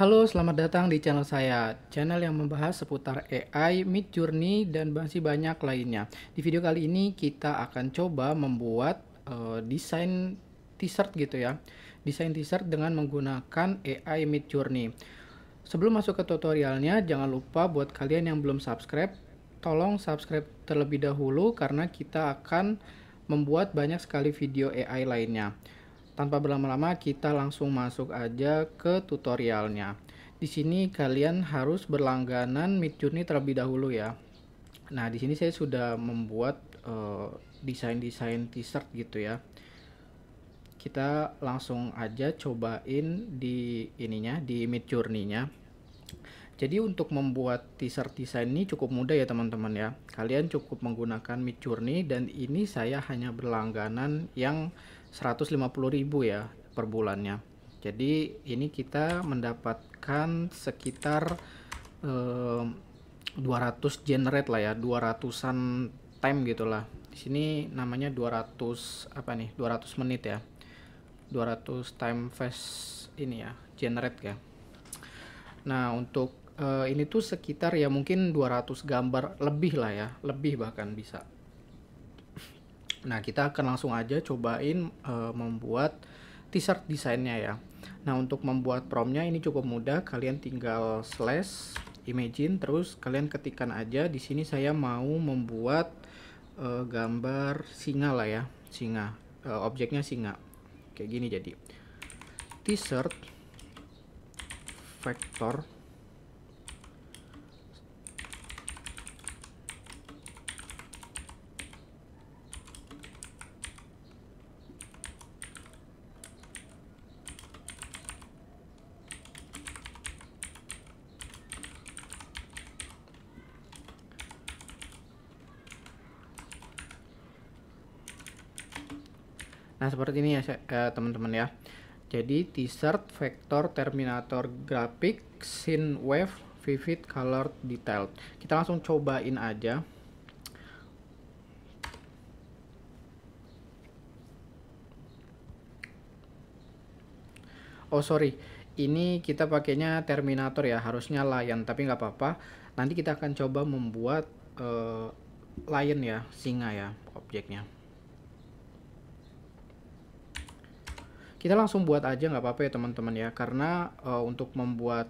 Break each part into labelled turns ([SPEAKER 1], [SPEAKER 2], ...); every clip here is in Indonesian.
[SPEAKER 1] Halo, selamat datang di channel saya, channel yang membahas seputar AI, Mid Journey, dan masih banyak lainnya. Di video kali ini kita akan coba membuat uh, desain t-shirt gitu ya, desain t-shirt dengan menggunakan AI Mid Journey. Sebelum masuk ke tutorialnya, jangan lupa buat kalian yang belum subscribe, tolong subscribe terlebih dahulu karena kita akan membuat banyak sekali video AI lainnya. Tanpa berlama-lama kita langsung masuk aja ke tutorialnya. Di sini kalian harus berlangganan Midjourney terlebih dahulu ya. Nah, di sini saya sudah membuat eh, desain-desain uh, t-shirt gitu ya. Kita langsung aja cobain di ininya, di Midjourney-nya. Jadi untuk membuat T-shirt desain ini cukup mudah ya teman-teman ya. Kalian cukup menggunakan Midjourney dan ini saya hanya berlangganan yang 150 ribu ya per bulannya jadi ini kita mendapatkan sekitar eh, 200 generate lah ya 200an time gitulah di sini namanya 200 apa nih 200 menit ya 200 time fast ini ya generate ya nah untuk eh, ini tuh sekitar ya mungkin 200 gambar lebih lah ya lebih bahkan bisa Nah, kita akan langsung aja cobain uh, membuat t-shirt desainnya ya. Nah, untuk membuat promnya ini cukup mudah. Kalian tinggal slash imagine terus kalian ketikkan aja di sini saya mau membuat uh, gambar singa lah ya, singa. Uh, objeknya singa. Kayak gini jadi. T-shirt vector Nah, seperti ini ya eh, teman-teman ya. Jadi t-shirt vektor terminator grafik wave, vivid color detail. Kita langsung cobain aja. Oh sorry, ini kita pakainya Terminator ya, harusnya Lion, tapi nggak apa-apa. Nanti kita akan coba membuat uh, Lion ya, singa ya, objeknya. kita langsung buat aja nggak apa-apa ya teman-teman ya karena uh, untuk membuat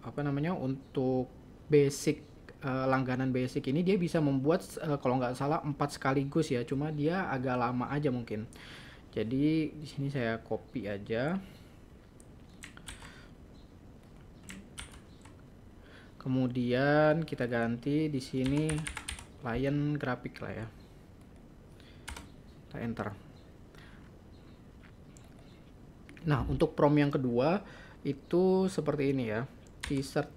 [SPEAKER 1] apa namanya untuk basic uh, langganan basic ini dia bisa membuat uh, kalau nggak salah empat sekaligus ya cuma dia agak lama aja mungkin jadi di sini saya copy aja kemudian kita ganti di sini lion grafik lah ya kita enter Nah, untuk prom yang kedua itu seperti ini ya. T-shirt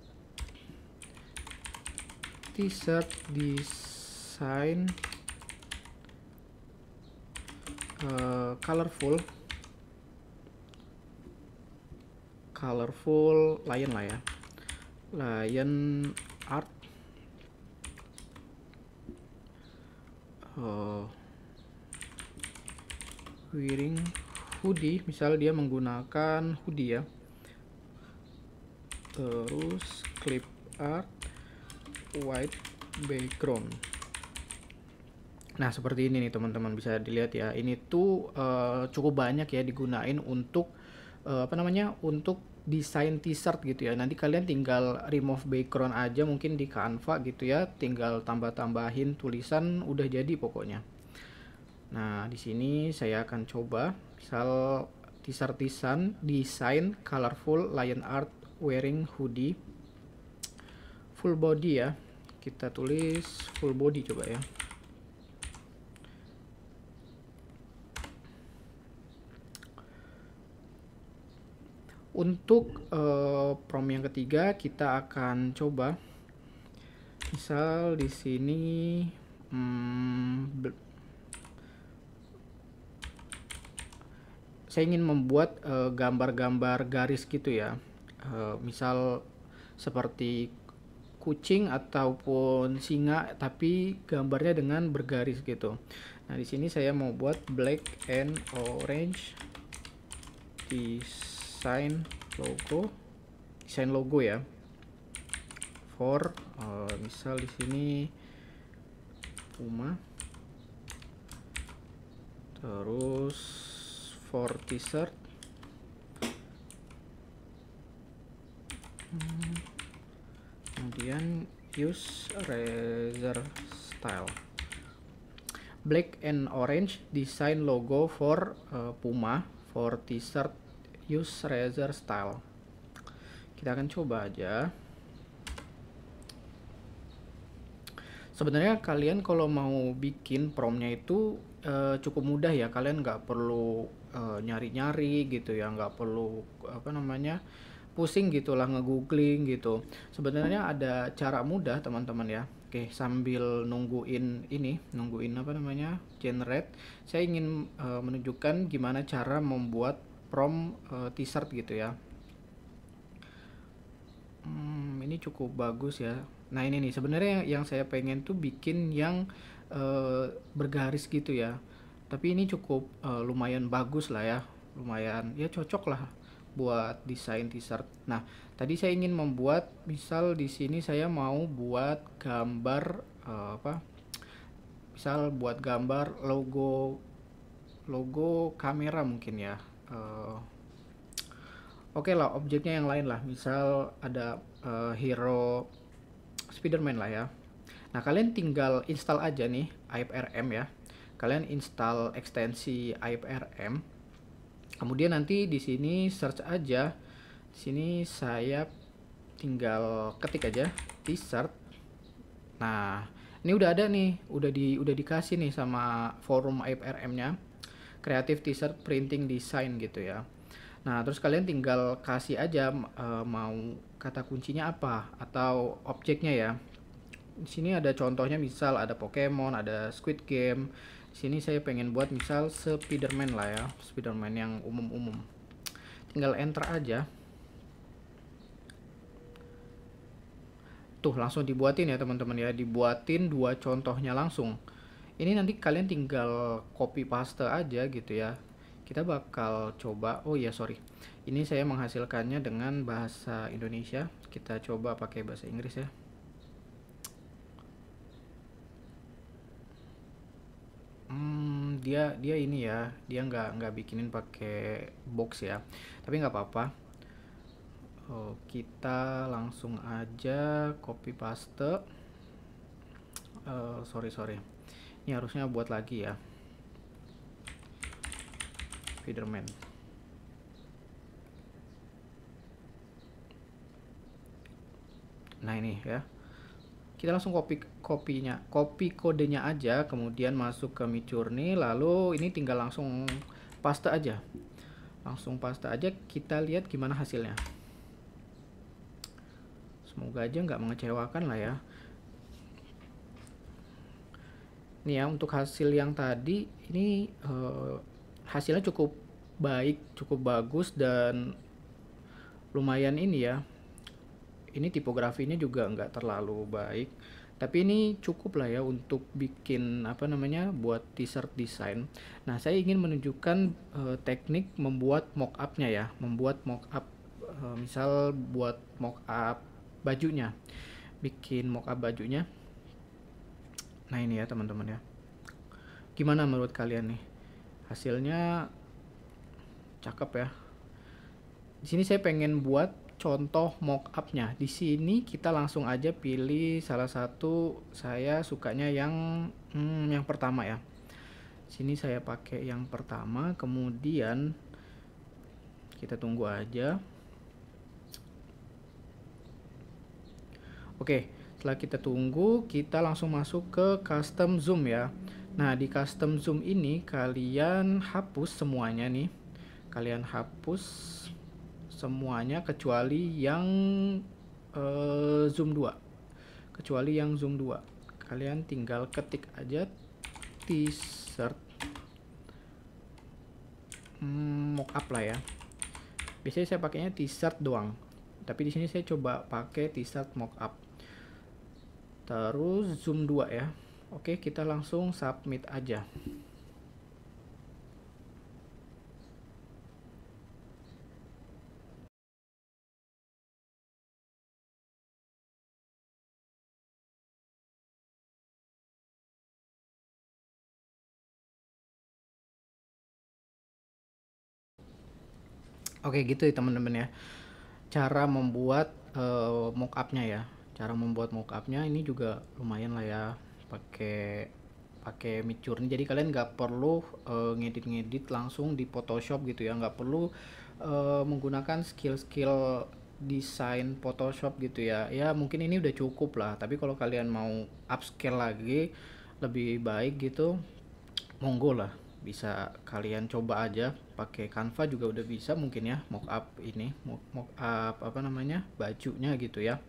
[SPEAKER 1] T-shirt design uh, eh, colorful colorful lion lah ya. Lion art uh, wearing hoodie misal dia menggunakan hoodie ya terus clip art white background nah seperti ini nih teman-teman bisa dilihat ya ini tuh uh, cukup banyak ya digunain untuk uh, apa namanya untuk desain t-shirt gitu ya nanti kalian tinggal remove background aja mungkin di Canva gitu ya tinggal tambah-tambahin tulisan udah jadi pokoknya Nah, di sini saya akan coba misal teaser desain colorful lion art wearing hoodie full body ya. Kita tulis full body coba ya. Untuk uh, prom yang ketiga kita akan coba misal di sini hmm, saya ingin membuat eh, gambar-gambar uh, garis gitu ya uh, misal seperti kucing ataupun singa tapi gambarnya dengan bergaris gitu. Nah, di sini saya mau buat black and orange design logo. design logo ya. For uh, misal di sini Puma. Terus for t-shirt kemudian use razor style black and orange design logo for uh, Puma for t-shirt use razor style kita akan coba aja sebenarnya kalian kalau mau bikin promnya itu uh, cukup mudah ya kalian nggak perlu nyari eh, nyari-nyari gitu ya nggak perlu apa namanya pusing gitulah ngegoogling gitu sebenarnya ada cara mudah teman-teman ya oke sambil nungguin ini nungguin apa namanya generate saya ingin uh, menunjukkan gimana cara membuat prom uh, t-shirt gitu ya ini cukup bagus ya. Nah ini nih sebenarnya yang, saya pengen tuh bikin yang uh, bergaris gitu ya. Tapi ini cukup uh, lumayan bagus lah ya, lumayan ya cocok lah buat desain t-shirt. Nah tadi saya ingin membuat misal di sini saya mau buat gambar uh, apa? Misal buat gambar logo logo kamera mungkin ya. Uh, oke okay lah objeknya yang lain lah misal ada uh, hero Spiderman lah ya nah kalian tinggal install aja nih iprm ya kalian install ekstensi iprm kemudian nanti di sini search aja di sini saya tinggal ketik aja t-shirt nah ini udah ada nih udah di udah dikasih nih sama forum iprm nya creative t-shirt printing design gitu ya Nah, terus kalian tinggal kasih aja uh, mau kata kuncinya apa atau objeknya ya. Di sini ada contohnya misal ada Pokemon, ada Squid Game. Di sini saya pengen buat misal Spiderman lah ya, Spiderman yang umum-umum. Tinggal enter aja. Tuh, langsung dibuatin ya teman-teman ya, dibuatin dua contohnya langsung. Ini nanti kalian tinggal copy paste aja gitu ya kita bakal coba oh ya sorry ini saya menghasilkannya dengan bahasa Indonesia kita coba pakai bahasa Inggris ya hmm, dia dia ini ya dia nggak nggak bikinin pakai box ya tapi nggak apa-apa oh, kita langsung aja copy paste uh, sorry sorry ini harusnya buat lagi ya Spiderman nah ini ya kita langsung copy kopinya copy kodenya aja kemudian masuk ke micurni lalu ini tinggal langsung paste aja langsung paste aja kita lihat gimana hasilnya semoga aja nggak mengecewakan lah ya ini ya untuk hasil yang tadi ini eh, hasilnya cukup baik, cukup bagus dan lumayan ini ya. Ini tipografinya juga nggak terlalu baik, tapi ini cukup lah ya untuk bikin apa namanya buat t-shirt desain. Nah, saya ingin menunjukkan e, teknik membuat mock up ya, membuat mock up e, eh, misal buat mock up bajunya. Bikin mock up bajunya. Nah, ini ya teman-teman ya. Gimana menurut kalian nih? hasilnya cakep ya di sini saya pengen buat contoh mock up Di sini kita langsung aja pilih salah satu saya sukanya yang hmm, yang pertama ya. Sini saya pakai yang pertama, kemudian kita tunggu aja. Oke, setelah kita tunggu, kita langsung masuk ke custom zoom ya. Nah, di custom zoom ini kalian hapus semuanya nih. Kalian hapus semuanya kecuali yang uh, zoom 2. Kecuali yang zoom 2. Kalian tinggal ketik aja t-shirt hmm, mockup lah ya. Biasanya saya pakainya t-shirt doang. Tapi di sini saya coba pakai t-shirt mockup. Terus zoom 2 ya. Oke, kita langsung submit aja. Oke gitu ya teman-teman ya cara membuat uh, eh, mockupnya ya cara membuat mockupnya ini juga lumayan lah ya pakai pakai Mid jadi kalian nggak perlu eh, ngedit-ngedit uh, langsung di Photoshop gitu ya nggak perlu uh, menggunakan skill-skill desain Photoshop gitu ya ya mungkin ini udah cukup lah tapi kalau kalian mau upscale lagi lebih baik gitu monggo lah bisa kalian coba aja pakai Canva juga udah bisa mungkin ya mock up ini mock, up apa namanya bajunya gitu ya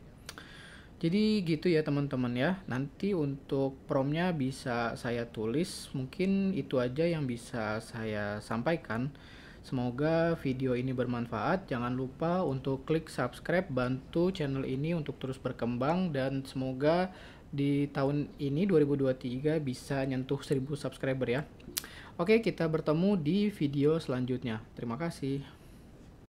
[SPEAKER 1] jadi gitu ya teman-teman ya. Nanti untuk promnya bisa saya tulis. Mungkin itu aja yang bisa saya sampaikan. Semoga video ini bermanfaat. Jangan lupa untuk klik subscribe bantu channel ini untuk terus berkembang dan semoga di tahun ini 2023 bisa nyentuh 1000 subscriber ya. Oke, kita bertemu di video selanjutnya. Terima kasih.